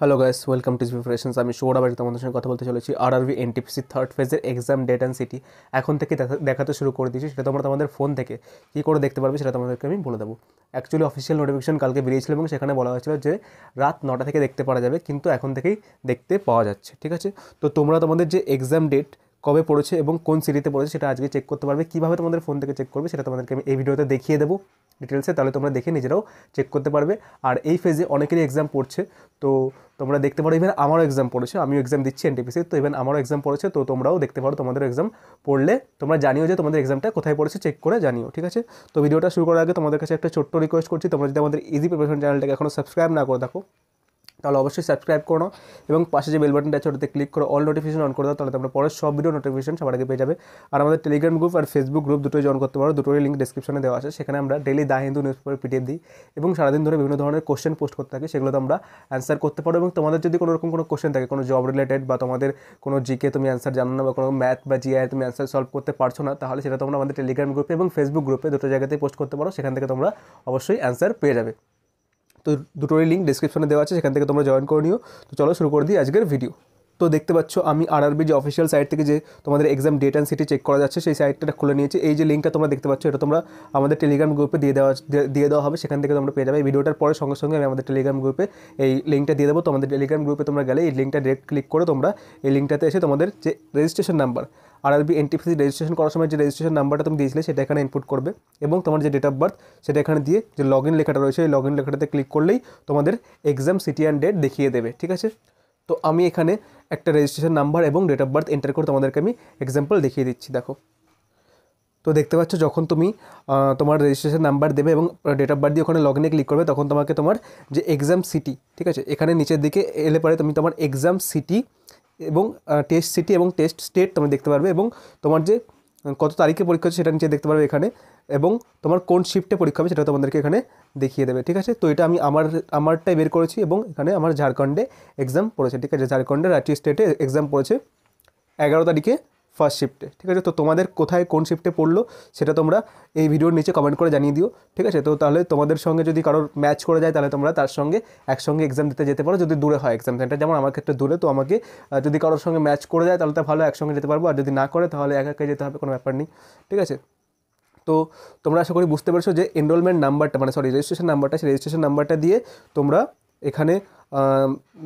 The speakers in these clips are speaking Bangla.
hello guys welcome to preparation আমি সৌরভ তোমাদের সঙ্গে কথা বলতে চলেছি আর আরবি এনটিপিসি থার্ড ফেজের এক্সাম ডেট অ্যান্ড সিটি এখন থেকে দেখাতে শুরু করে দিয়েছি সেটা তোমরা তোমাদের ফোন থেকে কী করে দেখতে পারবে সেটা তোমাদেরকে আমি বলে দেবো অ্যাকচুয়ালি অফিসিয়াল নোটিফিকেশন কালকে বেরিয়েছিল এবং সেখানে বলা হয়েছিল যে রাত নটা থেকে দেখতে পারা যাবে কিন্তু এখন থেকেই দেখতে পাওয়া যাচ্ছে ঠিক আছে তো তোমরা তোমাদের যে এক্সাম ডেট কবে পড়েছে এবং কোন সিরিতে পড়েছে সেটা আজকে চেক করতে পারবে কীভাবে তোমাদের ফোন থেকে চেক করবে সেটা তোমাদেরকে আমি এই ভিডিওতে দেখিয়ে দেবো ডিটেলসে তাহলে তোমরা দেখে নিজেরাও চেক করতে পারবে আর এই ফেজে অনেকেরই এক্সাম পড়ছে তো তোমরা দেখতে পারো ইভেন আমারও এক্সাম পড়েছে আমিও এক্সাম দিচ্ছি এনটিপিসি তো ইভেন আমারও এক্সাম পড়েছে তো তোমরাও দেখতে পারো তোমাদের এক্সাম পড়লে তোমরা জানিও যে তোমাদের এক্সামটা কোথায় পড়েছে চেক করে জানিও ঠিক আছে তো ভিডিওটা শুরু করার আগে তোমাদের কাছে একটা ছোট্ট রিকোয়েস্ট করছি তোমরা যদি আমাদের ইজি প্রিপারেশন চ্যানেলটাকে এখনও সাবস্ক্রাইব না করে দেখো তাহলে অবশ্যই সাবস্ক্রাইব করো এবং পাশে যে বেল বাটনটা আছে ওটাতে ক্লিক করো অল নোটিফিকেশন অন করে দাও তাহলে তোমরা পরের সব ভিডিও নোটিফিকেশন সবার আগে পেয়ে যাবে আর আমাদের টেলিগ্রাম গ্রুপ আর ফেসবুক গ্রুপ দুটোই জয়েন করতে পারো দুটোই লিঙ্ক ডিসক্রিপশনে দেওয়া আছে সেখানে আমরা daily the Hindu newspaper PDF দিই এবং সারাদিন ধরে বিভিন্ন ধরনের কোশ্চেন পোস্ট করতে থাকি সেগুলো তোমরা অ্যান্সার করতে পারো এবং তোমাদের যদি কোনো রকম কোনো কোশ্চেন থাকে কোনো জব রিলেটেড বা তোমাদের কোনো জিকে তুমি অ্যান্সার জানো না বা কোনো ম্যাথ বা জিআই তুমি অ্যান্সার সলভ করতে পারছো না তাহলে সেটা তোমরা আমাদের টেলিগ্রাম গ্রুপে এবং ফেসবুক গ্রুপে দুটো জায়গাতেই পোস্ট করতে পারো সেখান থেকে তোমরা অবশ্যই অ্যান্সার পেয়ে যাবে তো দুটোরই লিঙ্ক ডিসক্রিপশনে দেওয়া আছে সেখান থেকে তোমরা জয়েন করে নিও তো চলো শুরু করে দিই আজকের ভিডিও তো দেখতে পাচ্ছ আমি আরআরবি যে অফিসিয়াল সাইট থেকে যে তোমাদের exam date and city check করা যাচ্ছে সেই সাইটটা খুলে নিয়েছি এই যে লিঙ্কটা তোমরা দেখতে পাচ্ছ এটা তোমরা আমাদের টেলিগ্রাম গ্রুপে দিয়ে দেওয়া দিয়ে দেওয়া হবে সেখান থেকে তোমরা পেয়ে যাবে এই ভিডিওটার পরে সঙ্গে সঙ্গে আমি আমাদের টেলিগ্রাম গ্রুপে এই লিঙ্কটা দিয়ে দেবো তোমাদের টেলিগ্রাম গ্রুপে তোমরা গেলে এই লিঙ্কটা ডিরেক্ট ক্লিক করে তোমরা এই লিঙ্কটাতে এসে তোমাদের যে registration number RRB NTPC registration করার সময় যে রেজিস্ট্রেশন নাম্বারটা তুমি দিয়েছিলে সেটা এখানে ইনপুট করবে এবং তোমার যে ডেট অফ বার্থ সেটা এখানে দিয়ে যে লগ ইন লেখাটা রয়েছে এই লগ ইন লেখাটাতে ক্লিক করলেই তোমাদের এক্সাম সিটি অ্যান্ড ডেট দেখিয়ে দেবে ঠিক আছে তো আমি এখানে একটা রেজিস্ট্রেশন নাম্বার এবং ডেট অফ বার্থ এন্টার করে তোমাদেরকে আমি এক্সাম্পল দেখিয়ে দিচ্ছি দেখো তো দেখতে পাচ্ছ যখন তুমি তোমার রেজিস্ট্রেশন নাম্বার দেবে এবং ডেট অফ বার্থ দিয়ে ওখানে লগ ক্লিক করবে তখন তোমাকে তোমার যে এক্সাম সিটি ঠিক আছে এখানে নিচের দিকে এলে পরে তুমি তোমার এক্সাম সিটি এবং টেস্ট সিটি এবং টেস্ট স্টেট তুমি দেখতে পারবে এবং তোমার যে কত তারিখে পরীক্ষা হচ্ছে সেটা নিচে দেখতে পারবে এখানে এবং তোমার কোন শিফটে পরীক্ষা হবে সেটা তোমাদেরকে এখানে দেখিয়ে দেবে ঠিক আছে তো এটা আমি আমার আমারটাই বের করেছি এবং এখানে আমার ঝাড়খণ্ডে এক্সাম পড়েছে ঠিক আছে ঝাড়খণ্ডের রাঁচি স্টেটে এক্সাম পড়েছে এগারো তারিখে ফার্স্ট শিফটে ঠিক আছে তো তোমাদের কোথায় কোন শিফটে পড়লো সেটা তোমরা এই ভিডিওর নিচে কমেন্ট করে জানিয়ে দিও ঠিক আছে তো তাহলে তোমাদের সঙ্গে যদি কারোর ম্যাচ করে যায় তাহলে তোমরা তার সঙ্গে একসঙ্গে এক্সাম দিতে যেতে পারো যদি দূরে হয় এক্সাম সেন্টার যেমন আমার ক্ষেত্রে দূরে তো আমাকে যদি কারোর সঙ্গে ম্যাচ করে যায় তাহলে তো ভালো একসঙ্গে যেতে পারবো আর যদি না করে তাহলে একা একাই যেতে হবে কোনো ব্যাপার নেই ঠিক আছে তো তোমরা আশা করি বুঝতে পারছো যে এনরোলমেন্ট নাম্বারটা মানে সরি রেজিস্ট্রেশন নাম্বারটা সেই রেজিস্ট্রেশন নাম্বারটা দিয়ে তোমরা এখানে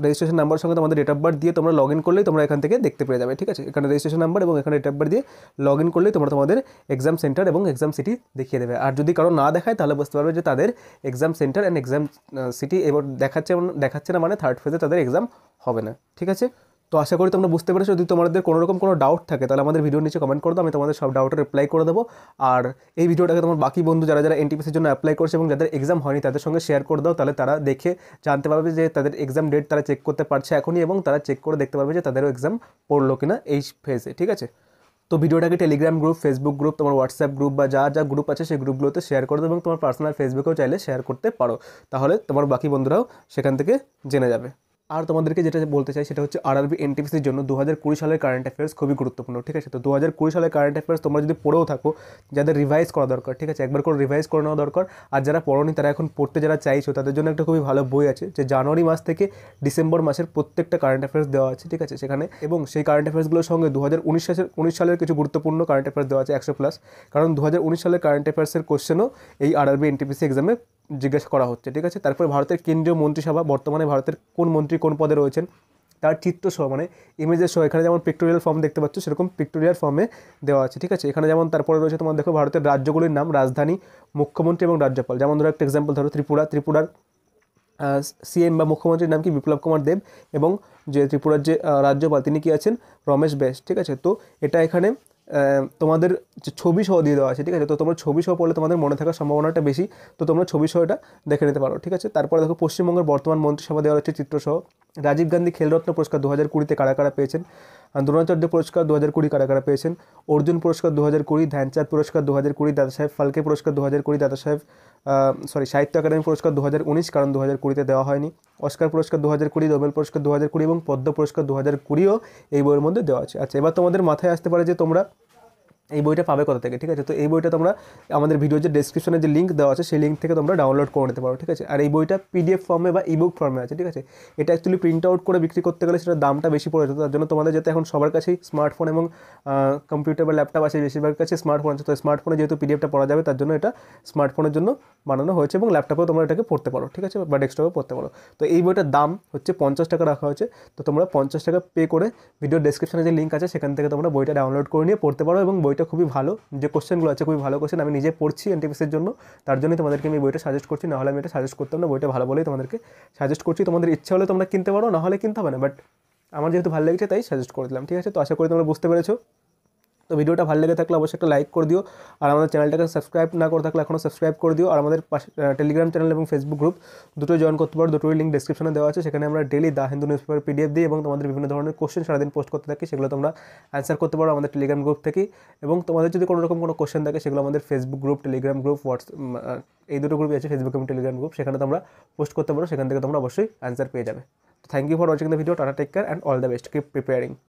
রেজিস্ট্রেশন নাম্বার সঙ্গে তোমাদের ডেট অফ বার্থ দিয়ে তোমরা লগ ইন করলেই তোমরা এখান থেকে দেখতে পেয়ে যাবে ঠিক আছে এখানে রেজিস্ট্রেশন নাম্বার এবং এখানে ডেট অফ বার্থ দিয়ে লগ ইন করলেই তোমরা তোমাদের এক্সাম সেন্টার এবং এক্সাম সিটি দেখিয়ে দেবে আর যদি কারো না দেখায় তাহলে বুঝতে পারবে যে তাদের exam centre and exam city এবার দেখাচ্ছে দেখাচ্ছে না মানে থার্ড ফেজে তাদের এক্সাম হবে না ঠিক আছে তো আশা করি তোমরা বুঝতে পারছো যদি তোমাদের কোনো রকম কোনো ডাউট থাকে তাহলে আমাদের ভিডিওর নিচে কমেন্ট করো আমি তোমাদের সব ডাউটের রিপ্লাই করে দেবো আর এই ভিডিওটাকে তোমার বাকি বন্ধু যারা যারা এনটিপিসির জন্য অ্যাপ্লাই করছে এবং যাদের এক্সাম হয়নি তাদের সঙ্গে শেয়ার করে দাও তাহলে তারা দেখে জানতে পারবে যে তাদের এক্সাম ডেট তারা চেক করতে পারছে এখনই এবং তারা চেক করে দেখতে পারবে যে তাদেরও এক্সাম পড়লো কিনা এই ফেজে ঠিক আছে তো ভিডিওটাকে টেলিগ্রাম গ্রুপ ফেসবুক গ্রুপ তোমার হোয়াটসঅ্যাপ গ্রুপ বা যা যা গ্রুপ আছে সেই গ্রুপগুলোতে শেয়ার করে দেবো এবং তোমার পার্সোনাল ফেসবুকেও চাইলে শেয়ার করতে পারো তাহলে তোমার বাকি বন্ধুরাও সেখান থেকে জেনে যাবে আর তোমাদেরকে যেটা বলতে চাই সেটা হচ্ছে আরআরবি এনটিপিসির জন্য দু হাজার কুড়ি সালের কারেন্ট অ্যাফেয়ার্স খুবই গুরুত্বপূর্ণ ঠিক আছে তো দু হাজার কুড়ি সালের কারেন্ট অ্যাফেয়ার্স তোমরা যদি পড়েও থাকো যাদের রিভাইজ করা দরকার ঠিক আছে একবার করে রিভাইজ করে নেওয়া দরকার আর যারা পড়োনি তারা এখন পড়তে যারা চাইছো তাদের জন্য একটা খুবই ভালো বই আছে যে জানুয়ারি মাস থেকে ডিসেম্বর মাসের প্রত্যেকটা কারেন্ট অ্যাফেয়ার্স দেওয়া আছে ঠিক আছে সেখানে এবং সেই কারেন্ট অ্যাফেয়ার্সগুলোর সঙ্গে দু হাজার উনিশ সালের উনিশ সালের কিছু গুরুত্বপূর্ণ কারেন্ট অ্যাফেয়ার্স দেওয়া আছে একশো প্লাস কারণ দু হাজার উনিশ সালের কারেন্ট অ্যাফেয়ার্সের কোশ্চেনও এই আরআরবি এনটিপিসি এক্সামে জিজ্ঞাসা করা হচ্ছে ঠিক আছে তারপরে ভারতের কেন্দ্রীয় মন্ত্রিসভা বর্তমানে ভারতের কোন মন্ত্রী কোন পদে রয়েছেন তার চিত্রসহ মানে ইমেজের সহ এখানে যেমন পিক্টোরিয়াল ফর্ম দেখতে পাচ্ছ সেরকম পিক্টোরিয়াল ফর্মে দেওয়া আছে ঠিক আছে এখানে যেমন তারপরে রয়েছে তোমার দেখো ভারতের রাজ্যগুলির নাম রাজধানী মুখ্যমন্ত্রী এবং রাজ্যপাল যেমন ধরো একটা এক্সাম্পল ধরো ত্রিপুরা ত্রিপুরার সিএম বা মুখ্যমন্ত্রীর নাম কি বিপ্লব কুমার দেব এবং যে ত্রিপুরার যে রাজ্যপাল তিনি কি আছেন রমেশ বেশ ঠিক আছে তো এটা এখানে তোমাদের ছবি সহ দিয়ে দেওয়া আছে ঠিক আছে তো তোমরা ছবি সহ পড়লে তোমাদের মনে থাকার সম্ভাবনাটা বেশি তো তোমরা ছবি সহ এটা দেখে নিতে পারো ঠিক আছে তারপরে দেখো পশ্চিমবঙ্গের বর্তমান মন্ত্রিসভা দেওয়া হচ্ছে চিত্রসহ রাজীব গান্ধী খেলরত্ন পুরস্কার দু হাজার কুড়িতে কারা কারা পেয়েছেন দ্রোণাচার্য পুরস্কার দু হাজার কুড়ি কারা কারা পেয়েছেন অর্জুন পুরস্কার দু হাজার কুড়ি ধ্যানচাঁদ পুরস্কার দু হাজার কুড়ি দাদা সাহেব ফালকে পুরস্কার দু হাজার কুড়ি দাদা সাহেব সরি সাহিত্য একাডেমি পুরস্কার দু হাজার উনিশ কারণ দু হাজার কুড়িতে দেওয়া হয়নি অস্কার পুরস্কার দু হাজার কুড়ি নোবেল পুরস্কার দু হাজার কুড়ি এবং পদ্ম পুরস্কার দু হাজার কুড়িও এই বইয়ের মধ্যে দেওয়া আছে আচ্ছা এবার তোমাদের মাথায় আসতে পারে যে তোমরা এই বইটা পাবে কোথা থেকে ঠিক আছে তো এই বইটা তোমরা আমাদের ভিডিওর যে ডিসক্রিপশনে যে লিঙ্ক দেওয়া আছে সেই লিঙ্ক থেকে তোমরা ডাউনলোড করে নিতে পারো ঠিক আছে আর এই বইটা পিডিএফ ফর্মে বা ইবুক ফর্মে আছে ঠিক আছে এটা অ্যাকচুয়ালি প্রিন্ট আউট করে বিক্রি করতে গেলে সেটা দামটা বেশি পড়ে যেত তার জন্য তোমাদের যাতে এখন সবার কাছেই স্মার্টফোন এবং কম্পিউটার বা ল্যাপটপ আছে বেশিরভাগ কাছে স্মার্টফোন আছে তো স্মার্টফোনে যেহেতু পিডিএফটা পড়া যাবে তার জন্য এটা স্মার্টফোনের জন্য বানানো হয়েছে এবং ল্যাপটপেও তোমরা এটাকে পড়তে পারো ঠিক আছে বা ডেস্কটপে পড়তে পারো তো এই বইটার দাম হচ্ছে পঞ্চাশ টাকা রাখা হয়েছে তো তোমরা পঞ্চাশ টাকা পে করে ভিডিও ডেসক্রিপশনে যে লিঙ্ক আছে সেখান থেকে তোমরা বইটা ডাউনলোড করে নিয়ে পড়তে পারো এবং বইটা বইটা খুবই ভালো যে কোশ্চেনগুলো আছে খুবই ভালো কোশ্চেন আমি নিজে পড়ছি এনটিপিসের জন্য তার জন্যই তোমাদেরকে আমি বইটা সাজেস্ট করছি নাহলে আমি এটা সাজেস্ট করতাম না বইটা ভালো বলেই তোমাদেরকে সাজেস্ট করছি তোমাদের ইচ্ছা হলে তোমরা কিনতে পারো নাহলে কিনতে হবে না বাট আমার যেহেতু ভালো লেগেছে তাই সাজেস্ট করে দিলাম ঠিক আছে তো আশা করি তোমরা বুঝতে পেরেছো তো ভিডিওটা ভালো লেগে থাকলে অবশ্যই একটা লাইক করে দিও আর আমাদের চ্যানেলটাকে সাবস্ক্রাইব না করে থাকলে এখনও সাবস্ক্রাইব করে দিও আর আমাদের পাশে টেলিগ্রাম চ্যানেল এবং ফেসবুক গ্রুপ দুটো জয়েন করতে পারো দুটোই লিঙ্ক ডিসক্রিপশনে দেওয়া আছে সেখানে আমরা daily the Hindu newspaper PDF দিই এবং তোমাদের বিভিন্ন ধরনের কোশ্চেন সারাদিন পোস্ট করতে থাকি সেগুলো তোমরা অ্যান্সার করতে পারো আমাদের টেলিগ্রাম গ্রুপ থেকে এবং তোমাদের যদি কোনো রকম কোনো কোশ্চেন থাকে সেগুলো আমাদের Facebook group Telegram group WhatsApp এই দুটো গ্রুপই আছে ফেসবুক এবং টেলিগ্রাম গ্রুপ সেখানে তোমরা পোস্ট করতে পারো সেখান থেকে তোমরা অবশ্যই অ্যান্সার পেয়ে যাবে thank you for watching the video tata take care and all the best keep preparing